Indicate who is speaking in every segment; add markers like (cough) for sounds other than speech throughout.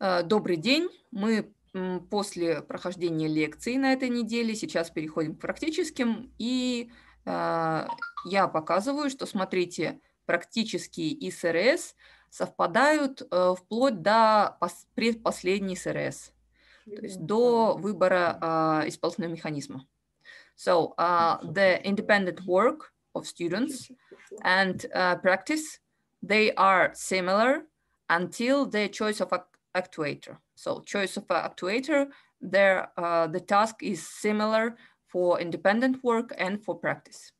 Speaker 1: Э, Добрый день. Мы после прохождения лекции на этой неделе сейчас переходим к практическим. И э, я показываю, что, смотрите, практические и СРС совпадают э, вплоть до предпоследней СРС, то есть до выбора исполнительного механизма. So uh, the independent work of students and uh, practice, they are similar until the choice of actuator. So choice of actuator, there uh, the task is similar for independent work and for practice.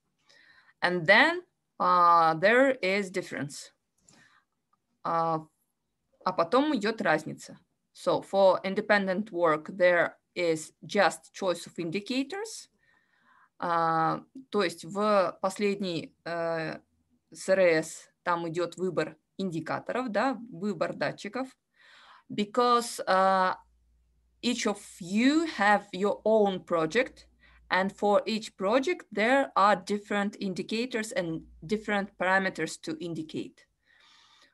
Speaker 1: And then uh, there is difference. Uh, а потом идет разница. So for independent work, there is just choice of indicators. Uh, то есть в последней uh, э, там идет выбор индикаторов, да, выбор датчиков because uh, each of you have your own project and for each project there are different indicators and different parameters to indicate.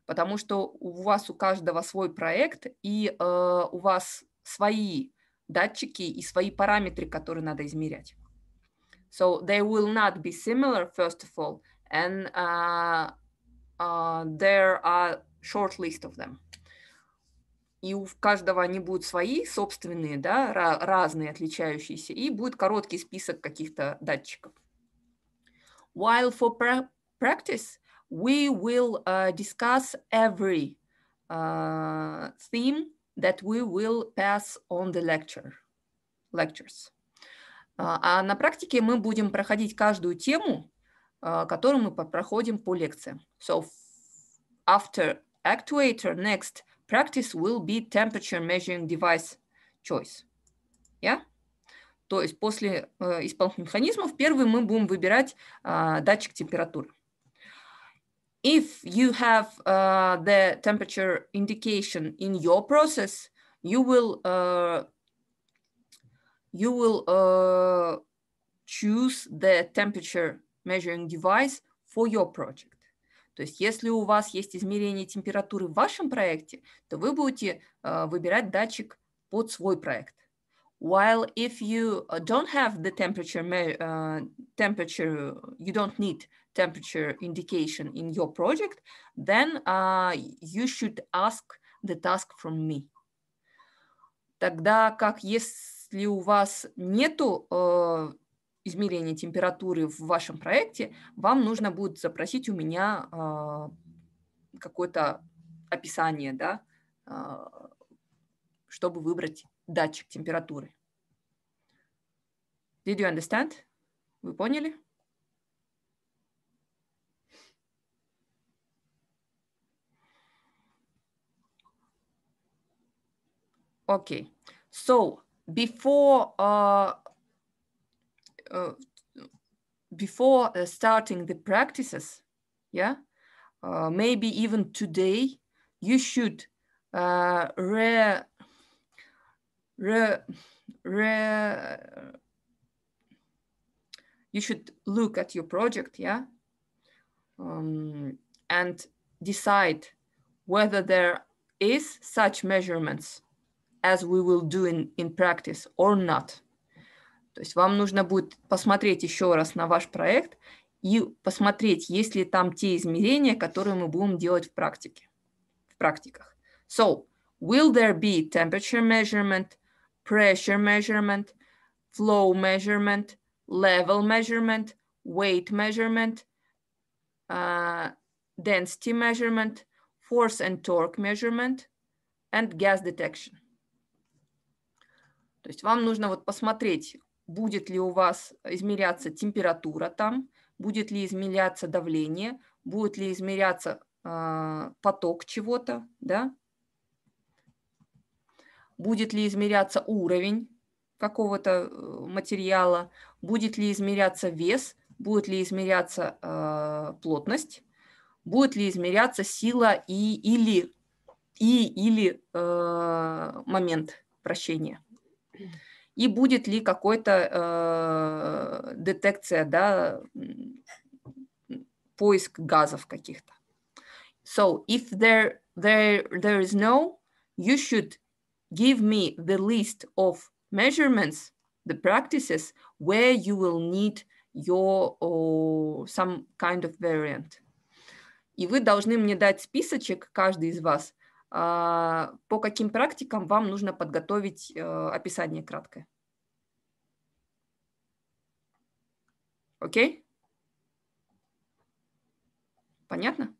Speaker 1: Потому что у вас у каждого свой проект и э, у вас свои датчики и свои параметры, которые надо измерять. So they will not be similar, first of all, and uh, uh, there are short list of them. и у каждого они будут свои, собственные, да, разные, отличающиеся, и будет короткий список каких-то датчиков. While for practice, we will uh, discuss every uh, theme that we will pass on the lecture, lectures. а, а на практике мы будем проходить каждую тему, э, которую мы проходим по лекциям. So after actuator, next – practice will be temperature measuring device choice. Yeah? То есть после э, исполнительных механизмов первый мы будем выбирать э, датчик температуры. If you have uh, the temperature indication in your process, you will uh, you will uh, choose the temperature measuring device for your project. То есть если у вас есть измерение температуры в вашем проекте, то вы будете э, выбирать датчик под свой проект. While if you don't have the temperature, uh, temperature you don't need temperature indication in your project, then uh, you should ask the task from me. Тогда как если у вас нету uh, измерение температуры в вашем проекте, вам нужно будет запросить у меня а, какое-то описание, да, а, чтобы выбрать датчик температуры. Did you understand? Вы поняли? Okay. So before uh, Uh, before uh, starting the practices, yeah, uh, maybe even today, you should re, re, re, you should look at your project, yeah, um, and decide whether there is such measurements as we will do in, in practice or not. То есть вам нужно будет посмотреть еще раз на ваш проект и посмотреть, есть ли там те измерения, которые мы будем делать в практике, в практиках. So, will there be temperature measurement, pressure measurement, flow measurement, level measurement, weight measurement, uh, density measurement, force and torque measurement, and gas detection. То есть вам нужно вот посмотреть, будет ли у вас измеряться температура там, будет ли измеряться давление, будет ли измеряться э, поток чего-то, да? будет ли измеряться уровень какого-то э, материала, будет ли измеряться вес, будет ли измеряться э, плотность, будет ли измеряться сила и или и или э, момент прощения и будет ли какой то э, детекция, да, поиск газов каких-то. So if there, there, there is no, you should give me the list of measurements, the practices where you will need your or some kind of variant. И вы должны мне дать списочек, каждый из вас, по каким практикам вам нужно подготовить описание краткое. Окей? Понятно?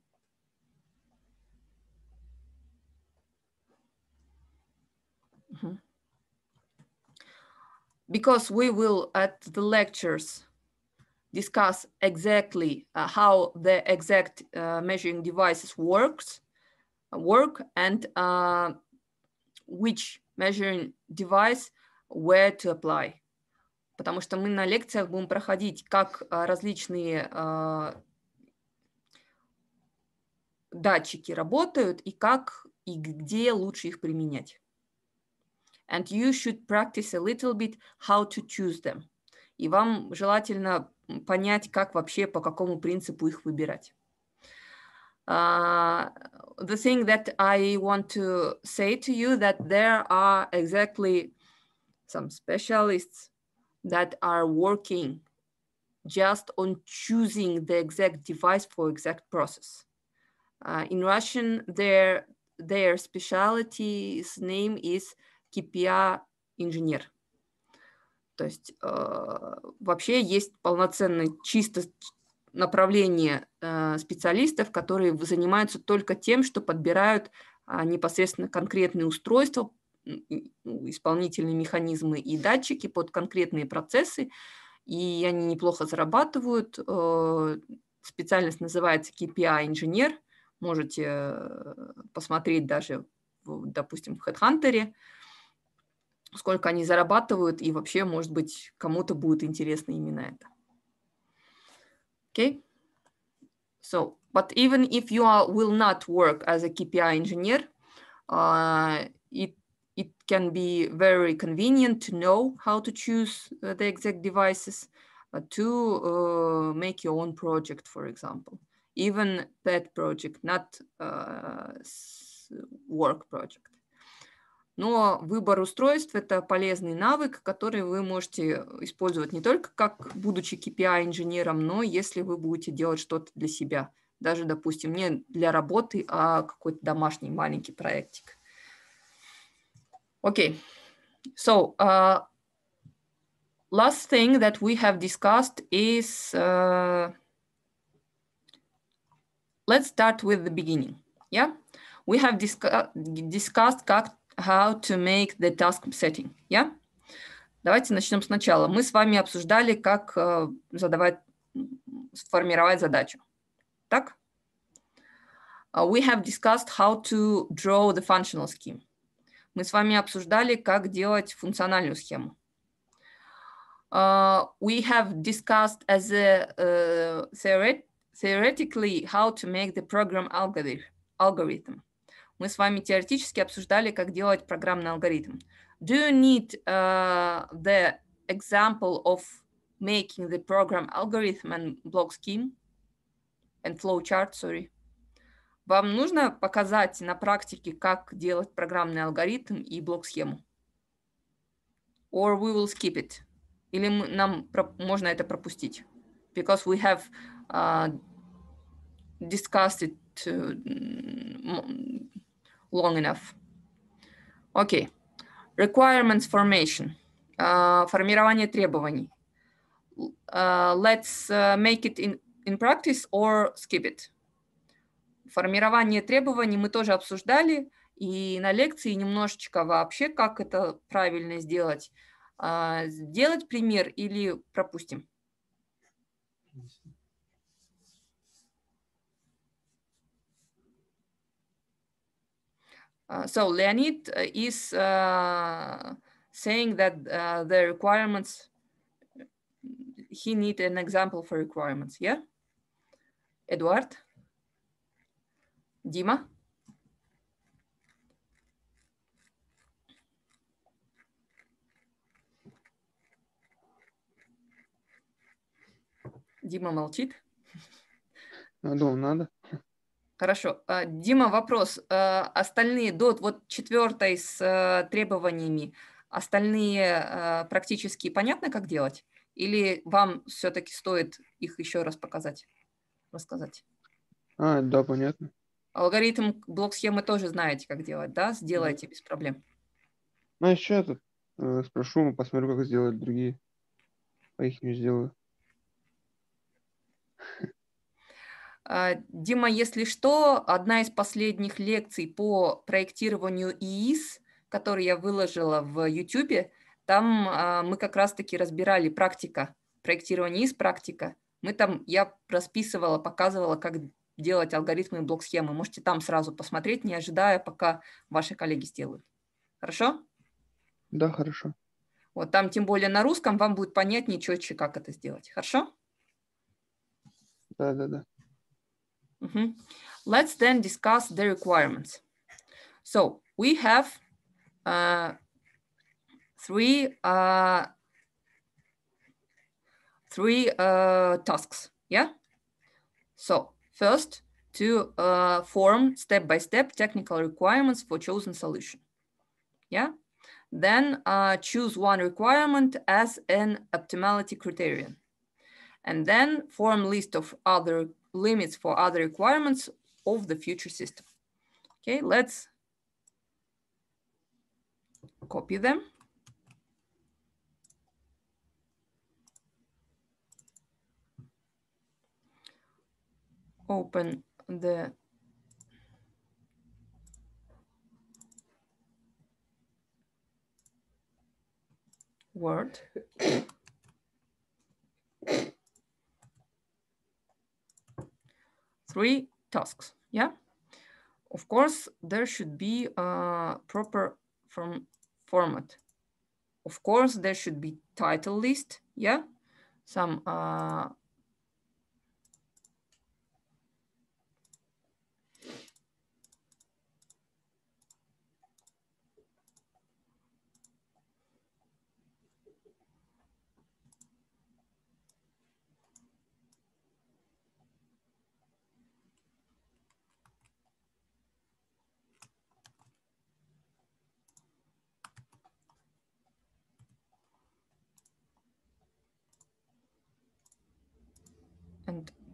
Speaker 1: Because we will at the lectures discuss exactly how the exact measuring devices works, work and uh, which measuring device where to apply. Потому что мы на лекциях будем проходить, как а, различные uh, датчики работают и как и где лучше их применять. And you should practice a little bit how to choose them. И вам желательно понять, как вообще, по какому принципу их выбирать. Uh, the thing that I want to say to you that there are exactly some specialists that are working just on choosing the exact device for exact process. Uh, in Russian, their, their specialty's name is KPI engineer. То есть э, вообще есть полноценный чисто направление э, специалистов, которые занимаются только тем, что подбирают а, непосредственно конкретные устройства, ну, исполнительные механизмы и датчики под конкретные процессы, и они неплохо зарабатывают. Э, специальность называется KPI-инженер. Можете э, посмотреть даже, допустим, в HeadHunter, сколько они зарабатывают, и вообще, может быть, кому-то будет интересно именно это. okay? So, but even if you are, will not work as a KPI engineer, uh, it, it can be very convenient to know how to choose uh, the exact devices uh, to uh, make your own project, for example. Even that project, not work project. Но выбор устройств – это полезный навык, который вы можете э, использовать не только как будучи KPI-инженером, но если вы будете делать что-то для себя. Даже, допустим, не для работы, а какой-то домашний маленький проектик. Окей. Okay. So, uh, last thing that we have discussed is uh, let's start with the beginning. Yeah, we have discuss discussed как how to make the task setting. Yeah? Давайте начнем сначала. Мы с вами обсуждали, как э, задавать, сформировать задачу. Так? Uh, we have discussed how to draw the functional scheme. Мы с вами обсуждали, как делать функциональную схему. Uh, we have discussed as a uh, theoret theoretically how to make the program algorithm. algorithm. мы с вами теоретически обсуждали, как делать программный алгоритм. Do you need uh, the example of making the program algorithm and block scheme and flowchart, sorry? Вам нужно показать на практике, как делать программный алгоритм и блок-схему. Or we will skip it. Или мы, нам можно это пропустить. Because we have uh, discussed it э, long enough. Okay. Requirements formation. Uh, формирование требований. Uh, let's uh, make it in, in practice or skip it. Формирование требований мы тоже обсуждали и на лекции немножечко вообще, как это правильно сделать. Сделать пример или пропустим? Uh, so Leonid uh, is uh, saying that uh, the requirements, he need an example for requirements, yeah? Eduard? Dima? Дима молчит. Надо, надо. Хорошо. А, Дима, вопрос. А, остальные до вот четвертой с э, требованиями, остальные а, практически понятно, как делать? Или вам все-таки стоит их еще раз показать, рассказать? А, да, понятно. Алгоритм блок-схемы тоже знаете, как делать, да? Сделайте да. без проблем. Ну, еще этот, э, спрошу, посмотрю, как сделать другие. По их не сделаю. А, Дима, если что, одна из последних лекций по проектированию ИИС, которую я выложила в YouTube, там а, мы как раз-таки разбирали практика, проектирование ИИС практика. Мы там, я расписывала, показывала, как делать алгоритмы и блок-схемы. Можете там сразу посмотреть, не ожидая, пока ваши коллеги сделают. Хорошо? Да, хорошо. Вот там, тем более на русском, вам будет понятнее, четче, как это сделать. Хорошо? Да, да, да. Mm -hmm. Let's then discuss the requirements. So we have uh, three uh, three uh, tasks. Yeah. So first, to uh, form step-by-step -step technical requirements for chosen solution. Yeah. Then uh, choose one requirement as an optimality criterion. And then form list of other limits for other requirements of the future system. Okay, let's copy them. Open the Word. (coughs) three tasks, yeah? Of course, there should be a proper form format. Of course, there should be title list, yeah? Some uh,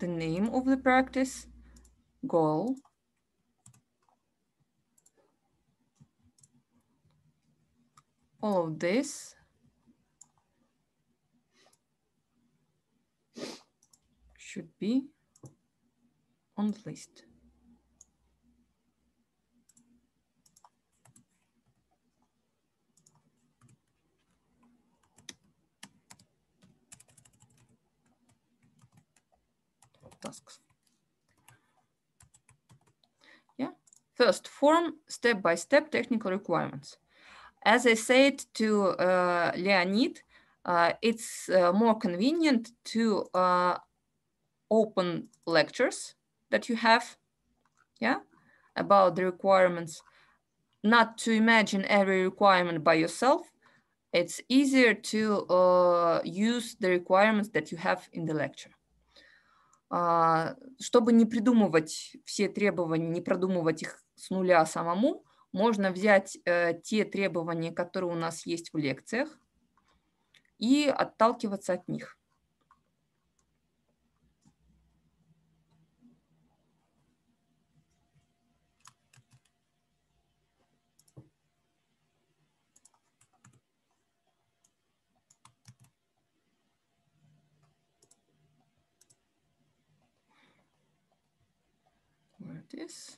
Speaker 1: the name of the practice, goal, all of this. should be on the list. tasks. Yeah. First, form step-by-step -step technical requirements. As I said to uh, Leonid, uh, it's uh, more convenient to uh, open lectures that you have, yeah, about the requirements, not to imagine every requirement by yourself. It's easier to uh, use the requirements that you have in the lecture. А, чтобы не придумывать все требования, не продумывать их с нуля самому, можно взять э, те требования, которые у нас есть в лекциях, и отталкиваться от них. this.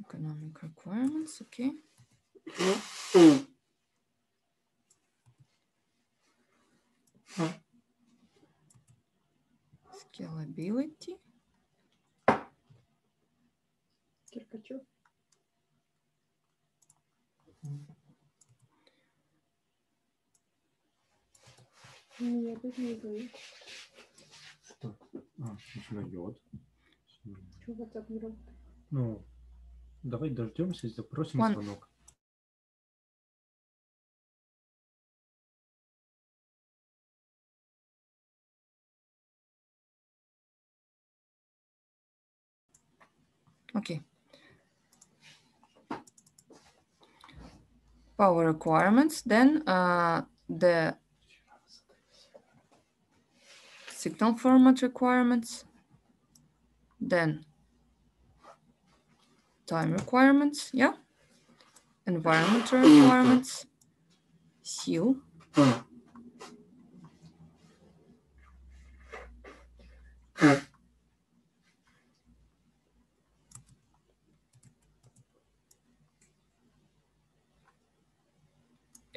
Speaker 1: Economic requirements, okay. Scalability. Киркачев. Я тут не знаю. Что? А, еще йод. Чого так не робити? Ну, давай дождемся и запросим Он- звонок. Okay. Power requirements, then uh, the signal format requirements. Then time requirements, yeah. environmental hmm. requirements, seal. Hmm.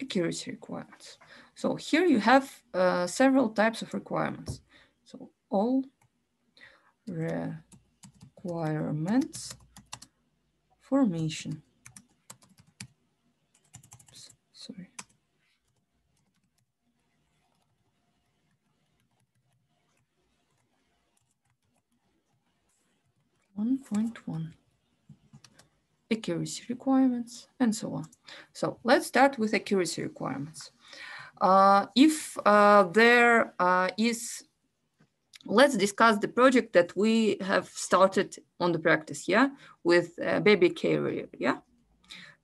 Speaker 1: Accuracy requirements. So here you have uh, several types of requirements. So all re requirements formation. sorry. One point one accuracy requirements, and so on. So let's start with accuracy requirements. Uh, if uh, there uh, is let's discuss the project that we have started on the practice, yeah, with uh, baby carrier, yeah.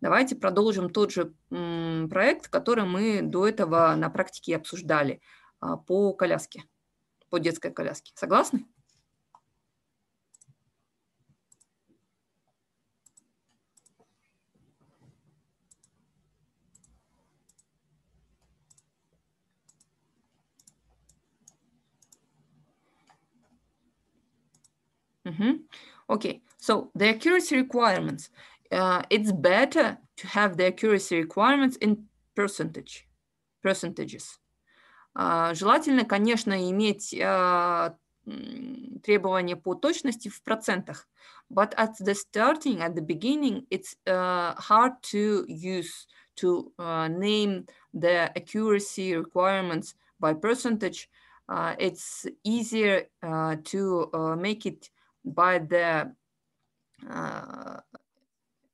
Speaker 1: Давайте продолжим тот же проект, который мы до этого на практике обсуждали а, по коляске, по детской коляске. Согласны? Okay, so the accuracy requirements. Uh, it's better to have the accuracy requirements in percentage, percentages. Uh, желательно, конечно, иметь uh, требования по точности в процентах, but at the starting, at the beginning, it's uh, hard to use to uh, name the accuracy requirements by percentage. Uh, it's easier to make it by the uh,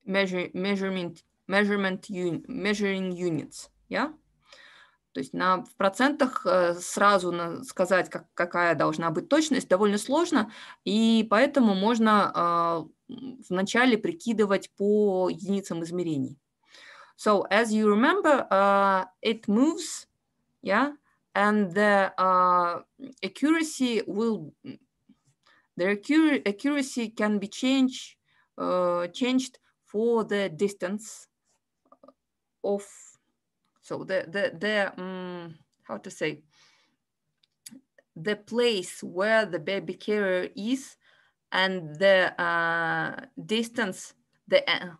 Speaker 1: measure, measurement, measurement un, measuring units, yeah? То есть на, в процентах сразу на, сказать, как, какая должна быть точность, довольно сложно, и поэтому можно э, вначале прикидывать по единицам измерений. So, as you remember, uh, it moves, yeah, and the uh, accuracy will their accuracy can be change, uh, changed for the distance of, so the, the, the um, how to say, the place where the baby carrier is and the uh, distance, the, uh,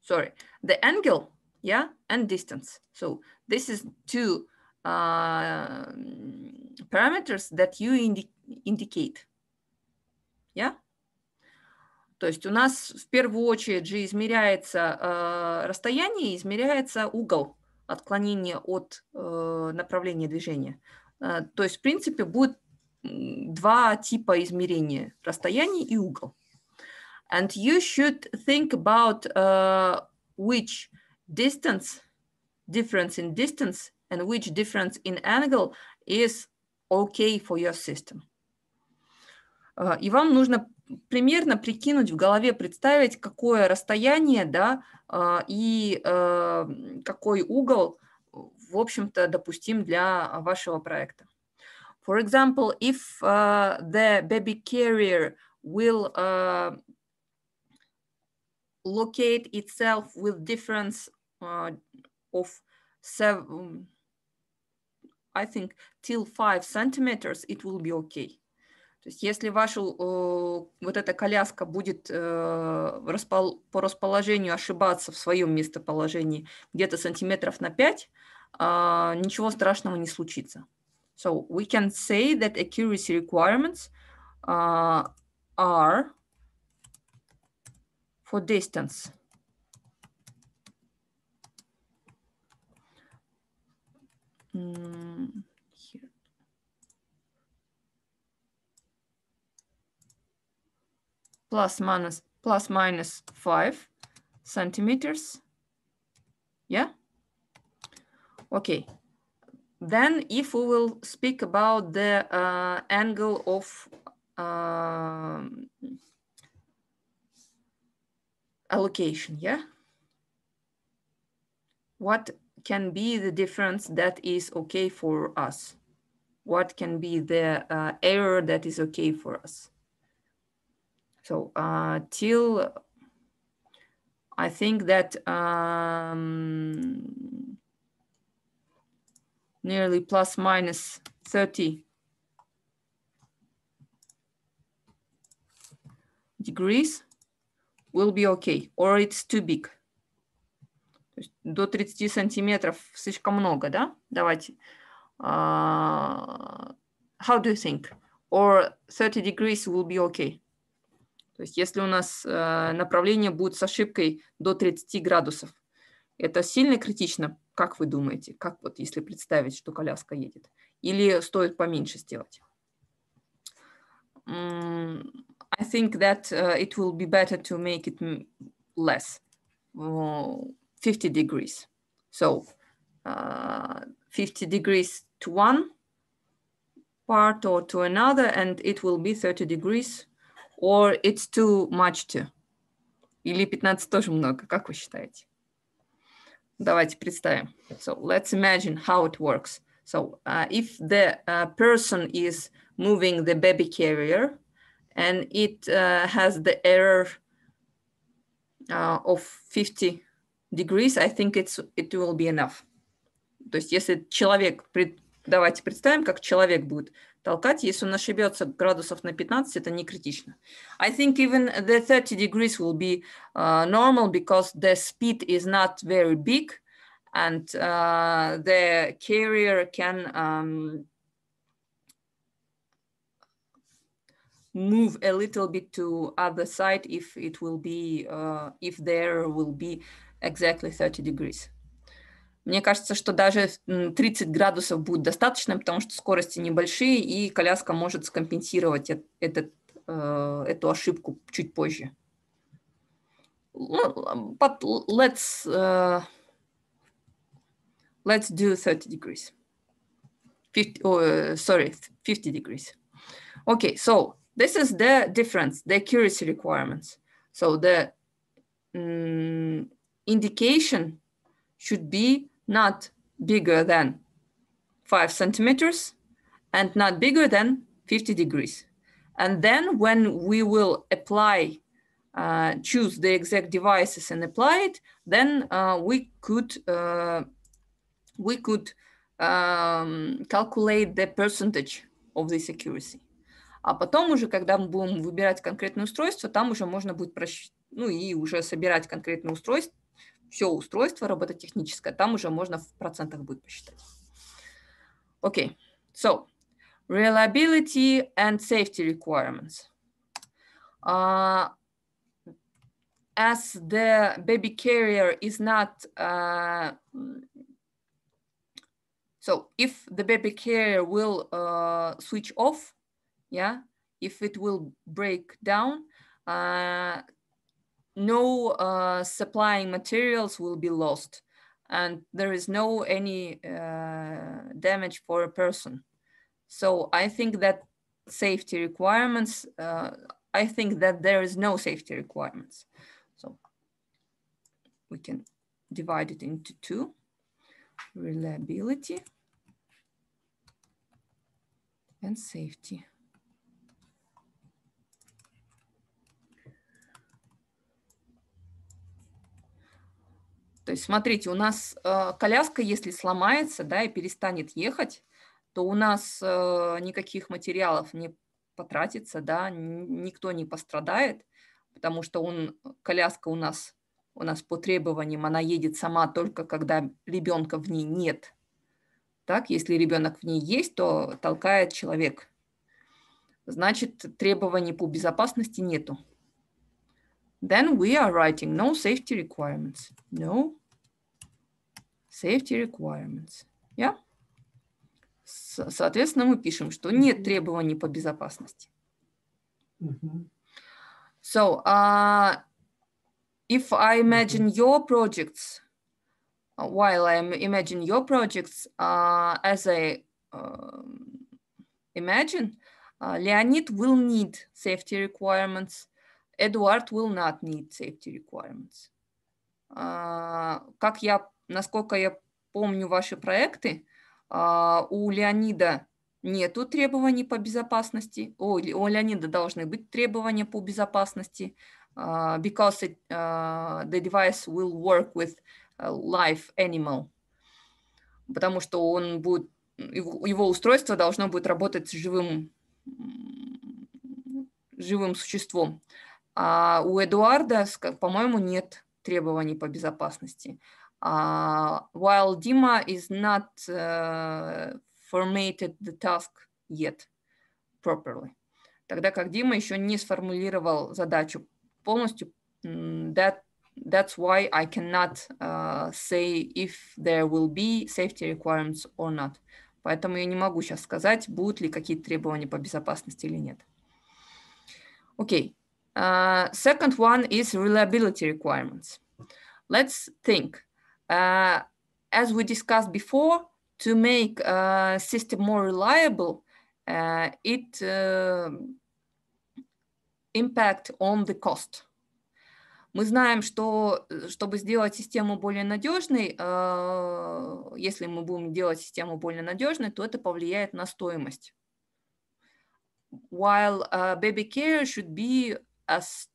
Speaker 1: sorry, the angle, yeah, and distance. So this is two uh, parameters that you indi indicate Yeah? То есть у нас в первую очередь же измеряется э, расстояние, измеряется угол отклонения от э, направления движения. Э, то есть, в принципе, будет два типа измерения – расстояние и угол. And you should think about uh, which distance, difference in distance and which difference in angle is okay for your system и вам нужно примерно прикинуть в голове, представить, какое расстояние, да, и какой угол, в общем-то, допустим для вашего проекта. For example, if uh, the baby carrier will uh, locate itself with difference uh, of seven, I think till five centimeters, it will be okay. То есть если ваша э, вот эта коляска будет э, распол, по расположению ошибаться в своем местоположении где-то сантиметров на 5, э, а, ничего страшного не случится. So we can say that accuracy requirements uh, are for distance. Mm. plus minus, plus minus five centimeters. Yeah? Okay. Then if we will speak about the uh, angle of um, allocation, yeah? What can be the difference that is okay for us? What can be the uh, error that is okay for us? So uh, till I think that um, nearly plus minus 30 degrees will be okay, or it's too big. до 30 сантиметров слишком много, да? Давайте. Uh, how do you think? Or 30 degrees will be okay? То есть если у нас э, направление будет с ошибкой до 30 градусов, это сильно критично, как вы думаете, как вот если представить, что коляска едет? Или стоит поменьше сделать? I think that uh, it will be better to make it less, 50 degrees. So uh, э, 50 degrees to one part or to another, and it will be 30 degrees or it's too much to? Или 15 тоже много, как вы считаете? Давайте представим. So let's imagine how it works. So uh, if the uh, person is moving the baby carrier and it uh, has the error uh, of 50 degrees, I think it's, it will be enough. То есть если человек, давайте представим, как человек будет толкать. Если он ошибется градусов на 15, это не критично. I think even the 30 degrees will be uh, normal because the speed is not very big and uh, the carrier can um, move a little bit to other side if it will be, uh, if there will be exactly 30 degrees. Мне кажется, что даже 30 градусов будет достаточно, потому что скорости небольшие, и коляска может скомпенсировать этот, э, эту ошибку чуть позже. Ну, but let's, uh, let's do 30 degrees. 50, oh, э, sorry, 50 degrees. Okay, so this is the difference, the accuracy requirements. So the um, indication should be not bigger than five centimeters and not bigger than 50 degrees. And then when we will apply, uh, choose the exact devices and apply it, then uh, we could, uh, we could um, calculate the percentage of this accuracy. А потом уже, когда мы будем выбирать конкретное устройство, там уже можно будет просчитать, ну и уже собирать конкретное устройство, все устройство робототехническое, там уже можно в процентах будет посчитать. Окей, okay. so reliability and safety requirements. Uh, as the baby carrier is not, uh, so if the baby carrier will uh, switch off, yeah, if it will break down, no uh, supplying materials will be lost and there is no any uh, damage for a person. So I think that safety requirements, uh, I think that there is no safety requirements. So we can divide it into two, reliability and safety. То есть, смотрите, у нас э, коляска, если сломается, да, и перестанет ехать, то у нас э, никаких материалов не потратится, да, никто не пострадает, потому что он, коляска у нас, у нас по требованиям, она едет сама только когда ребенка в ней нет. Так, если ребенок в ней есть, то толкает человек. Значит, требований по безопасности нету. Then we are writing no safety requirements. No safety requirements. Yeah? Со соответственно, мы пишем, что нет требований по безопасности. Mm -hmm. So, uh, if I imagine your projects, while I imagine your projects, uh, as I uh, imagine, Leonid will need safety requirements Эдуард will not need safety requirements. А, как я, насколько я помню ваши проекты, а, у Леонида нету требований по безопасности, у Леонида должны быть требования по безопасности, а, because it, the device will work with live animal, потому что он будет, его устройство должно будет работать с живым живым существом. Uh, а у Эдуарда, по-моему, нет требований по безопасности. Uh, while Dima is not uh, э, formatted the task yet properly. Тогда как Дима еще не сформулировал задачу полностью. That, that's why I cannot uh, say if there will be safety requirements or not. Поэтому я не могу сейчас сказать, будут ли какие-то требования по безопасности или нет. Окей. Okay. Uh, second one is reliability requirements. Let's think. Uh, as we discussed before, to make a uh, system more reliable, uh, it um, impact on the cost. Мы знаем, что чтобы сделать систему более надежной, э, если мы будем делать систему более надежной, то это повлияет на стоимость. While uh, baby care should be as,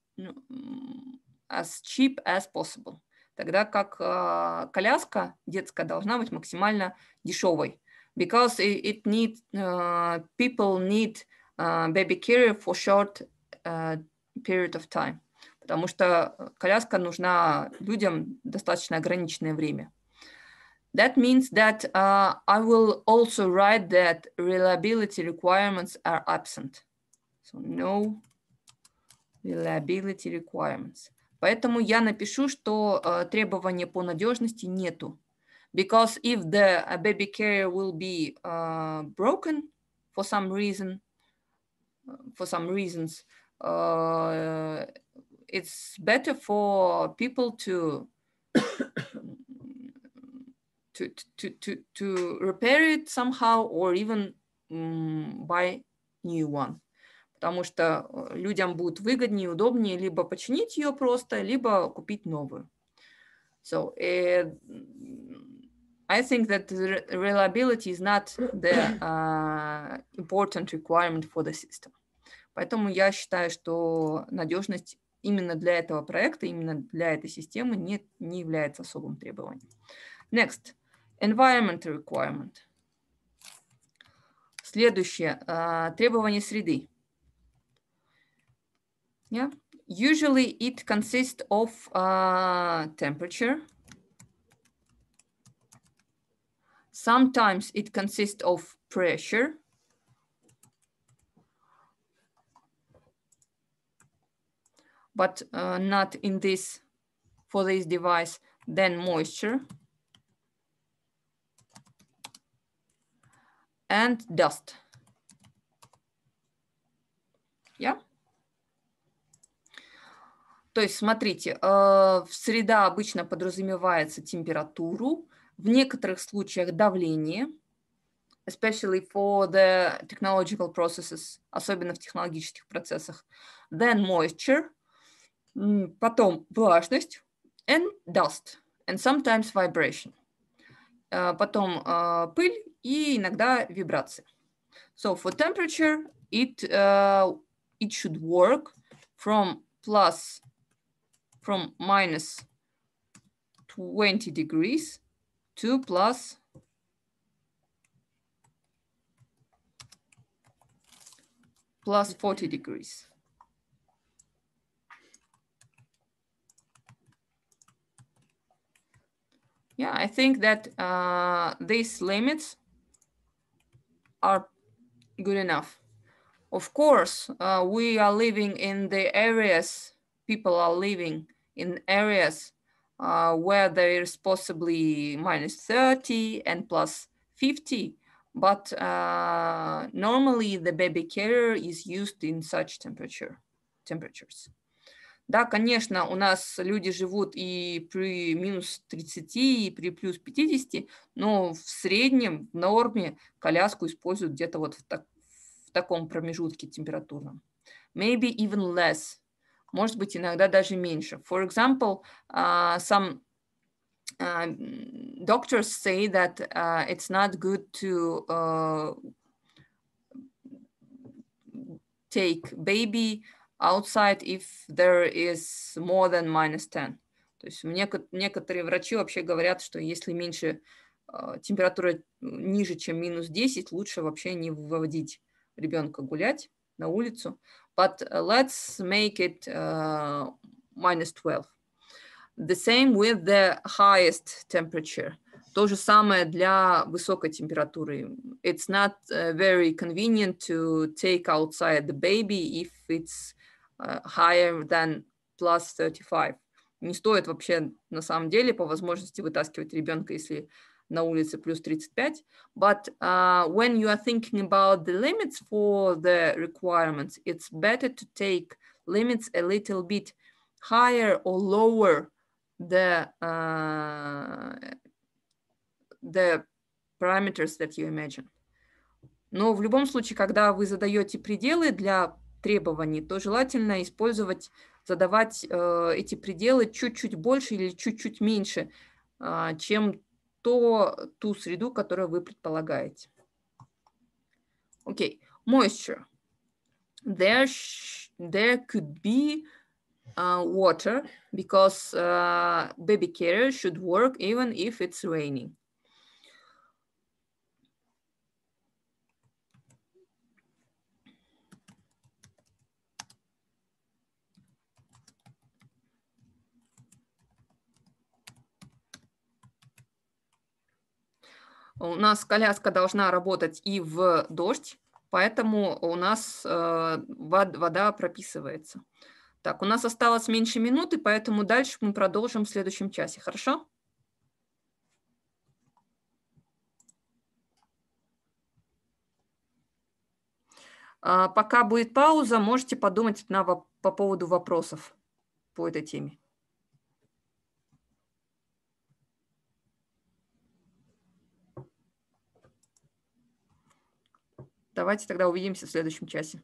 Speaker 1: as cheap as possible. Тогда как uh, коляска детская должна быть максимально дешевой. Because it, it need, uh, people need uh, baby carrier for short uh, period of time. Потому что коляска нужна людям достаточно ограниченное время. That means that uh, I will also write that reliability requirements are absent. So no Reliability requirements. Поэтому я напишу, что uh, требования по надежности нету. Because if the э, baby carrier will be uh, broken for some reason, for some reasons, uh, it's better for people to to, to, to, to repair it somehow or even um, buy new one. потому что э, людям будет выгоднее, удобнее либо починить ее просто, либо купить новую. So uh, I think that reliability is not the uh, (coughs) important requirement for the system. Поэтому я считаю, что надежность именно для этого проекта, именно для этой системы не, не является особым требованием. Next. Environment requirement. Следующее. Uh, требование среды. Yeah, usually it consists of uh, temperature. Sometimes it consists of pressure. But uh, not in this, for this device, then moisture. And dust. Yeah. То есть, смотрите, э, среда обычно подразумевается температуру, в некоторых случаях давление, especially for the technological processes, особенно в технологических процессах, then moisture, потом влажность, and dust, and sometimes vibration. Э, потом э, пыль и иногда вибрации. So for temperature, it, uh, it should work from plus from minus 20 degrees to plus 40 degrees. Yeah, I think that uh, these limits are good enough. Of course, uh, we are living in the areas people are living in areas uh, where there is possibly minus 30 and plus 50, but uh, normally the baby carrier is used in such temperature, temperatures. Да, конечно, у нас люди живут и при минус 30, и при плюс 50, но в среднем, в норме, коляску используют где-то вот в, так, в таком промежутке температурном. Maybe even less, может быть, иногда даже меньше. For example, uh, some uh, doctors say that uh, it's not good to uh, take baby outside if there is more than minus 10. То есть некоторые врачи вообще говорят, что если меньше температура ниже, чем минус 10, лучше вообще не выводить ребенка гулять на улицу. but uh, let's make it uh, minus 12. The same with the highest temperature. То же самое для высокой температуры. It's not uh, very convenient to take outside the baby if it's uh, higher than plus 35. Не стоит вообще на самом деле по возможности вытаскивать ребенка, если на улице плюс 35. But uh, when you are thinking about the limits for the requirements, it's better to take limits a little bit higher or lower the uh, the parameters that you imagine. Но в любом случае, когда вы задаете пределы для требований, то желательно использовать, задавать э, эти пределы чуть-чуть больше или чуть-чуть меньше, э, чем то ту среду, которую вы предполагаете. Окей, okay. moisture. There, there could be uh, water because uh, baby carrier should work even if it's raining. У нас коляска должна работать и в дождь, поэтому у нас э, вода прописывается. Так, у нас осталось меньше минуты, поэтому дальше мы продолжим в следующем часе, хорошо? А, пока будет пауза, можете подумать на, по поводу вопросов по этой теме. Давайте тогда увидимся в следующем часе.